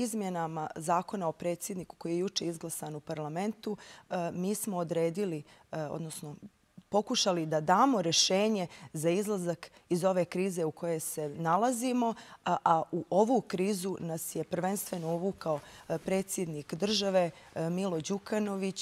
izmjenama zakona o predsjedniku koji je juče izglasan u parlamentu, e, mi smo odredili, e, odnosno pokušali da damo rešenje za izlazak iz ove krize u koje se nalazimo, a u ovu krizu nas je prvenstveno uvukao e, predsjednik države Milo Đukanović,